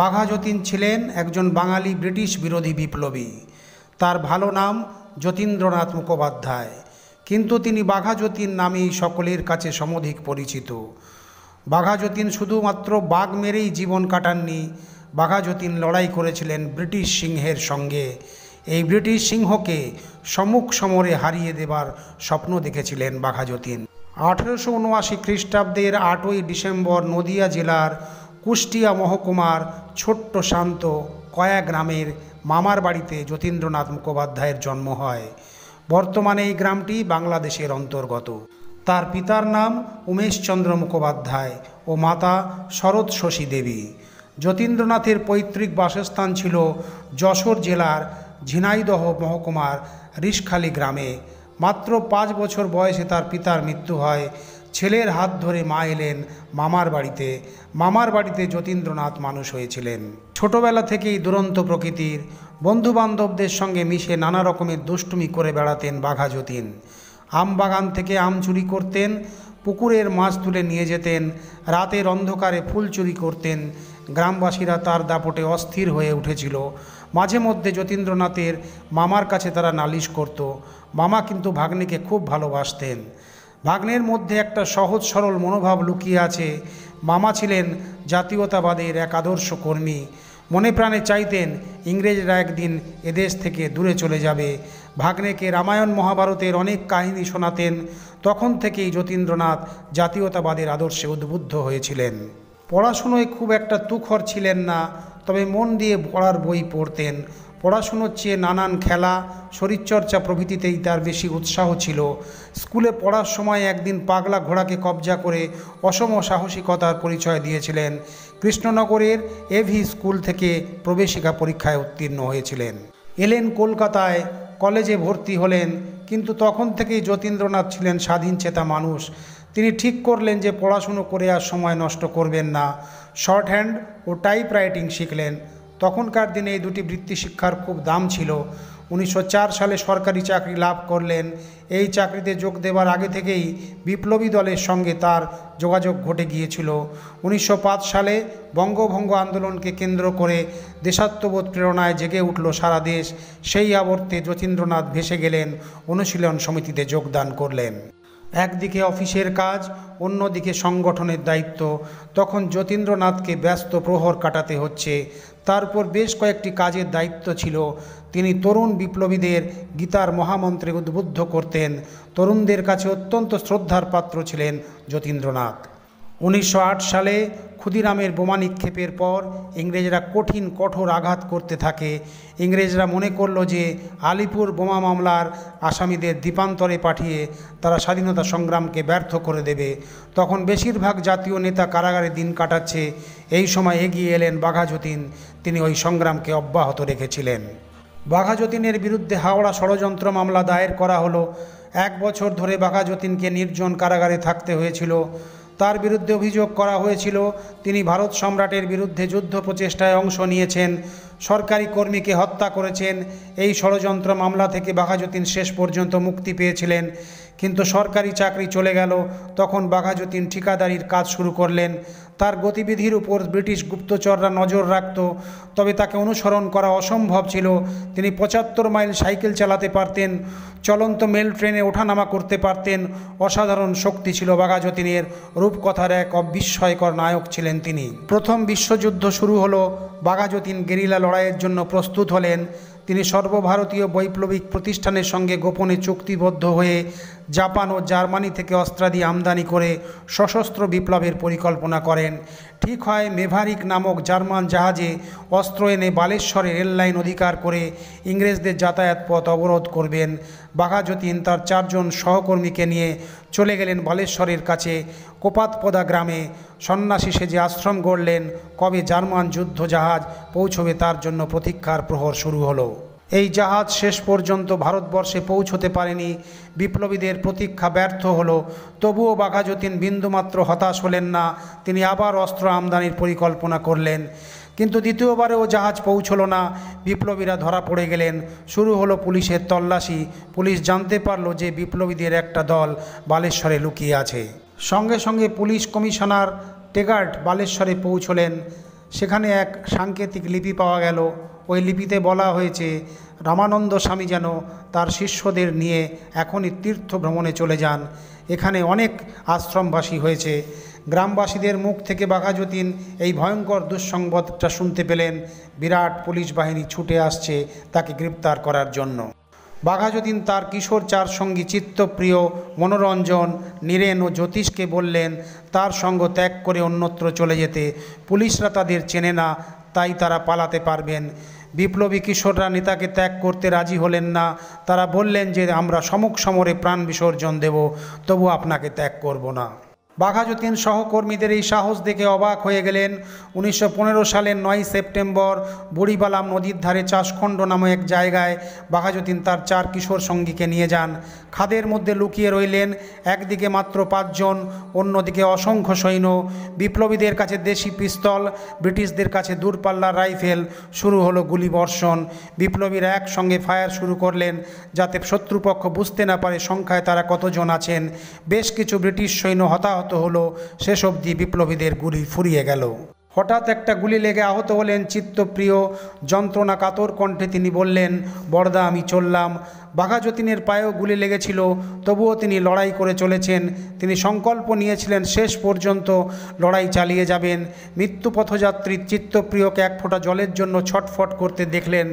বাঘা যতীন ছিলেন একজন বাঙালি ব্রিটিশ বিরোধী বিপ্লবী তার ভালো নাম যতীন্দ্রনাথ মুখোপাধ্যায় কিন্তু তিনি বাঘা যতীন নামেই সকলের কাছে সমধিক পরিচিত বাঘা যতীন শুধুমাত্র বাঘ মেরেই জীবন কাটাননি বাঘা যতীন লড়াই করেছিলেন ব্রিটিশ সিংহের সঙ্গে এই ব্রিটিশ সিংহকে সম্মুখ সমরে হারিয়ে দেবার স্বপ্ন দেখেছিলেন বাঘা যতীন আঠেরোশো উনআশি খ্রিস্টাব্দের আটই ডিসেম্বর নদিয়া জেলার কুষ্টিয়া মহকুমার ছোট্ট শান্ত কয়া গ্রামের মামার বাড়িতে যতীন্দ্রনাথ মুখোপাধ্যায়ের জন্ম হয় বর্তমানে এই গ্রামটি বাংলাদেশের অন্তর্গত তার পিতার নাম উমেশচন্দ্র মুখোপাধ্যায় ও মাতা শরৎ শশী দেবী যতীন্দ্রনাথের পৈতৃক বাসস্থান ছিল যশোর জেলার ঝিনাইদহ মহকুমার রিসখালি গ্রামে মাত্র পাঁচ বছর বয়সে তার পিতার মৃত্যু হয় ছেলের হাত ধরে মা এলেন মামার বাড়িতে মামার বাড়িতে যতীন্দ্রনাথ মানুষ হয়েছিলেন ছোটবেলা থেকেই দুরন্ত প্রকৃতির বন্ধুবান্ধবদের সঙ্গে মিশে নানা রকমের দুষ্টুমি করে বেড়াতেন বাঘা যতীন আম বাগান থেকে আম চুরি করতেন পুকুরের মাছ তুলে নিয়ে যেতেন রাতের অন্ধকারে ফুল চুরি করতেন গ্রামবাসীরা তার দাপটে অস্থির হয়ে উঠেছিল মাঝে মধ্যে যতীন্দ্রনাথের মামার কাছে তারা নালিশ করত মামা কিন্তু ভাগ্নিকে খুব ভালোবাসতেন ভাগ্নের মধ্যে একটা সহজ সরল মনোভাব লুকিয়ে আছে মামা ছিলেন জাতীয়তাবাদের এক আদর্শ কর্মী মনে প্রাণে চাইতেন ইংরেজরা একদিন এদেশ থেকে দূরে চলে যাবে ভাগ্নেকে রামায়ণ মহাভারতের অনেক কাহিনী শোনাতেন তখন থেকেই যতীন্দ্রনাথ জাতীয়তাবাদের আদর্শে উদ্বুদ্ধ হয়েছিলেন পড়াশুনোয় খুব একটা তুখর ছিলেন না তবে মন দিয়ে পড়ার বই পড়তেন পড়াশুনোর চেয়ে নানান খেলা শরীরচর্চা প্রভৃতিতেই তার বেশি উৎসাহ ছিল স্কুলে পড়ার সময় একদিন পাগলা ঘোড়াকে কবজা করে অসম সাহসিকতার পরিচয় দিয়েছিলেন কৃষ্ণনগরের এভি স্কুল থেকে প্রবেশিকা পরীক্ষায় উত্তীর্ণ হয়েছিলেন এলেন কলকাতায় কলেজে ভর্তি হলেন কিন্তু তখন থেকেই যতীন্দ্রনাথ ছিলেন স্বাধীন চেতা মানুষ তিনি ঠিক করলেন যে পড়াশুনো করে আর সময় নষ্ট করবেন না শর্ট হ্যান্ড ও রাইটিং শিখলেন তখনকার দিনে এই দুটি বৃত্তি শিক্ষার খুব দাম ছিল উনিশশো সালে সরকারি চাকরি লাভ করলেন এই চাকরিতে যোগ দেবার আগে থেকেই বিপ্লবী দলের সঙ্গে তার যোগাযোগ ঘটে গিয়েছিল উনিশশো সালে বঙ্গভঙ্গ আন্দোলনকে কেন্দ্র করে দেশাত্মবোধ প্রেরণায় জেগে উঠল সারা দেশ সেই আবর্তে যতীন্দ্রনাথ ভেসে গেলেন অনুশীলন সমিতিতে যোগদান করলেন একদিকে অফিসের কাজ অন্যদিকে সংগঠনের দায়িত্ব তখন যতীন্দ্রনাথকে ব্যস্ত প্রহর কাটাতে হচ্ছে তারপর বেশ কয়েকটি কাজের দায়িত্ব ছিল তিনি তরুণ বিপ্লবীদের গীতার মহামন্ত্রে উদ্বুদ্ধ করতেন তরুণদের কাছে অত্যন্ত শ্রদ্ধার পাত্র ছিলেন যতীন্দ্রনাথ উনিশশো সালে ক্ষুদিরামের বোমা নিক্ষেপের পর ইংরেজরা কঠিন কঠোর আঘাত করতে থাকে ইংরেজরা মনে করল যে আলিপুর বোমা মামলার আসামিদের দ্বীপান্তরে পাঠিয়ে তারা স্বাধীনতা সংগ্রামকে ব্যর্থ করে দেবে তখন বেশিরভাগ জাতীয় নেতা কারাগারে দিন কাটাচ্ছে এই সময় এগিয়ে এলেন বাঘা যতীন তিনি ওই সংগ্রামকে অব্যাহত রেখেছিলেন বাঘা যতীনের বিরুদ্ধে হাওড়া ষড়যন্ত্র মামলা দায়ের করা হলো এক বছর ধরে বাঘা যতীনকে নির্জন কারাগারে থাকতে হয়েছিল তার বিরুদ্ধে অভিযোগ করা হয়েছিল তিনি ভারত সম্রাটের বিরুদ্ধে যুদ্ধ প্রচেষ্টায় অংশ নিয়েছেন সরকারি কর্মীকে হত্যা করেছেন এই ষড়যন্ত্র মামলা থেকে বাঘাযতীন শেষ পর্যন্ত মুক্তি পেয়েছিলেন কিন্তু সরকারি চাকরি চলে গেল তখন বাঘাযতীন ঠিকাদারির কাজ শুরু করলেন তার গতিবিধির উপর ব্রিটিশ গুপ্তচররা নজর রাখত তবে তাকে অনুসরণ করা অসম্ভব ছিল তিনি পঁচাত্তর মাইল সাইকেল চালাতে পারতেন চলন্ত মেল ট্রেনে ওঠানামা করতে পারতেন অসাধারণ শক্তি ছিল বাঘাযতীনের রূপকথার এক অবিস্ময়কর নায়ক ছিলেন তিনি প্রথম বিশ্বযুদ্ধ শুরু হলো বাঘাযতীন গেরিলা লড়াইয়ের জন্য প্রস্তুত হলেন তিনি সর্বভারতীয় বৈপ্লবিক প্রতিষ্ঠানের সঙ্গে গোপনে চুক্তিবদ্ধ হয়ে জাপান ও জার্মানি থেকে অস্ত্রাদি আমদানি করে সশস্ত্র বিপ্লবের পরিকল্পনা করেন ঠিক হয় মেভারিক নামক জার্মান জাহাজে অস্ত্র এনে বালেশ্বরে রেললাইন অধিকার করে ইংরেজদের যাতায়াত পথ অবরোধ করবেন বাঘাযতীন তার চারজন সহকর্মীকে নিয়ে চলে গেলেন বালেশ্বরের কাছে কোপাতপদা গ্রামে সন্ন্যাসী সেজে আশ্রম গড়লেন কবে জার্মান যুদ্ধ জাহাজ পৌঁছবে তার জন্য প্রতীক্ষার প্রহর শুরু হলো এই জাহাজ শেষ পর্যন্ত ভারতবর্ষে পৌঁছতে পারেনি বিপ্লবীদের প্রতীক্ষা ব্যর্থ হল তবুও বাঘাযতীন বিন্দুমাত্র হতাশ হলেন না তিনি আবার অস্ত্র আমদানির পরিকল্পনা করলেন কিন্তু দ্বিতীয়বারেও জাহাজ পৌঁছল না বিপ্লবীরা ধরা পড়ে গেলেন শুরু হলো পুলিশের তল্লাশি পুলিশ জানতে পারল যে বিপ্লবীদের একটা দল বালেশ্বরে লুকিয়ে আছে সঙ্গে সঙ্গে পুলিশ কমিশনার টেগার্ট বালেশ্বরে পৌঁছলেন সেখানে এক সাংকেতিক লিপি পাওয়া গেল ওই লিপিতে বলা হয়েছে রামানন্দ স্বামী যেন তার শিষ্যদের নিয়ে এখনই তীর্থ ভ্রমণে চলে যান এখানে অনেক আশ্রমবাসী হয়েছে গ্রামবাসীদের মুখ থেকে বাঘা যতীন এই ভয়ঙ্কর দুঃসংবাদটা শুনতে পেলেন বিরাট পুলিশ বাহিনী ছুটে আসছে তাকে গ্রেপ্তার করার জন্য বাঘা যতীন তার কিশোর চার সঙ্গী চিত্তপ্রিয় মনোরঞ্জন নীরেন ও জ্যোতিষকে বললেন তার সঙ্গ ত্যাগ করে অন্যত্র চলে যেতে পুলিশরা তাদের চেনে না তাই তারা পালাতে পারবেন বিপ্লবী কিশোররা নেতাকে ত্যাগ করতে রাজি হলেন না তারা বললেন যে আমরা সমুখ সমরে প্রাণ বিসর্জন দেব তবু আপনাকে ত্যাগ করব না বাঘা যতীন সহকর্মীদের এই সাহস দেখে অবাক হয়ে গেলেন উনিশশো সালের নয় সেপ্টেম্বর বুড়িবালাম নদীর ধারে চাষখণ্ড নামে এক জায়গায় বাঘা যতীন তার চার কিশোর সঙ্গীকে নিয়ে যান খাদের মধ্যে লুকিয়ে রইলেন একদিকে মাত্র পাঁচজন অন্যদিকে অসংখ্য সৈন্য বিপ্লবীদের কাছে দেশি পিস্তল ব্রিটিশদের কাছে দূরপাল্লার রাইফেল শুরু হলো গুলিবর্ষণ বিপ্লবীরা একসঙ্গে ফায়ার শুরু করলেন যাতে শত্রুপক্ষ বুঝতে না পারে সংখ্যায় তারা কতজন আছেন বেশ কিছু ব্রিটিশ সৈন্য হতাহত হলো শেষ অবধি বিপ্লবীদের গুলি ফুরিয়ে গেল হঠাৎ একটা গুলি লেগে আহত হলেন চিত্তপ্রিয় যন্ত্রণা কাতর কণ্ঠে তিনি বললেন বড়দা আমি চললাম বাঘা যতীনের পায়েও গুলি লেগেছিল তবুও তিনি লড়াই করে চলেছেন তিনি সংকল্প নিয়েছিলেন শেষ পর্যন্ত লড়াই চালিয়ে যাবেন মৃত্যু পথযাত্রী চিত্তপ্রিয়কে এক ফোঁটা জলের জন্য ছটফট করতে দেখলেন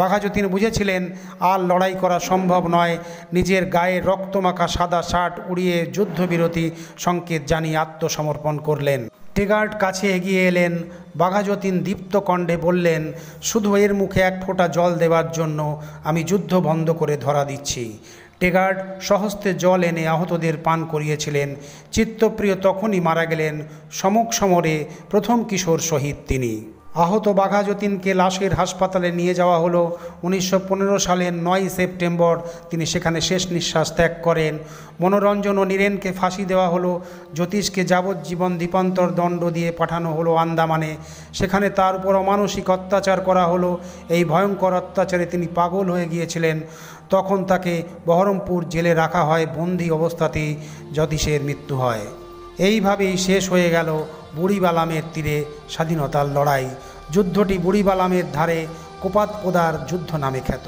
বাঘা যতীন বুঝেছিলেন আর লড়াই করা সম্ভব নয় নিজের গায়ে রক্তমাখা সাদা শার্ট উড়িয়ে যুদ্ধবিরতি সংকেত জানিয়ে আত্মসমর্পণ করলেন টেগার্ট কাছে এগিয়ে এলেন বাঘাযতীন দীপ্ত কণ্ঠে বললেন শুধু এর মুখে এক ফোঁটা জল দেওয়ার জন্য আমি যুদ্ধ বন্ধ করে ধরা দিচ্ছি টেগার্ড সহস্তে জল এনে আহতদের পান করিয়েছিলেন চিত্তপ্রিয় তখনই মারা গেলেন সমক সমরে প্রথম কিশোর শহীদ তিনি আহত বাঘা যতীনকে লাশের হাসপাতালে নিয়ে যাওয়া হলো উনিশশো সালের নয় সেপ্টেম্বর তিনি সেখানে শেষ নিঃশ্বাস ত্যাগ করেন মনোরঞ্জন ও নীরেনকে ফাঁসি দেওয়া হলো জ্যোতিষকে যাবজ্জীবন দ্বীপান্তর দণ্ড দিয়ে পাঠানো হলো আন্দামানে সেখানে তার উপর অমানসিক অত্যাচার করা হলো এই ভয়ঙ্কর অত্যাচারে তিনি পাগল হয়ে গিয়েছিলেন তখন তাকে বহরমপুর জেলে রাখা হয় বন্দি অবস্থাতেই জ্যোতিষের মৃত্যু হয় এইভাবেই শেষ হয়ে গেল বুড়িবালামের তীরে স্বাধীনতার লড়াই যুদ্ধটি বুড়িবালামের ধারে কোপাতপোদার যুদ্ধ নামে খ্যাত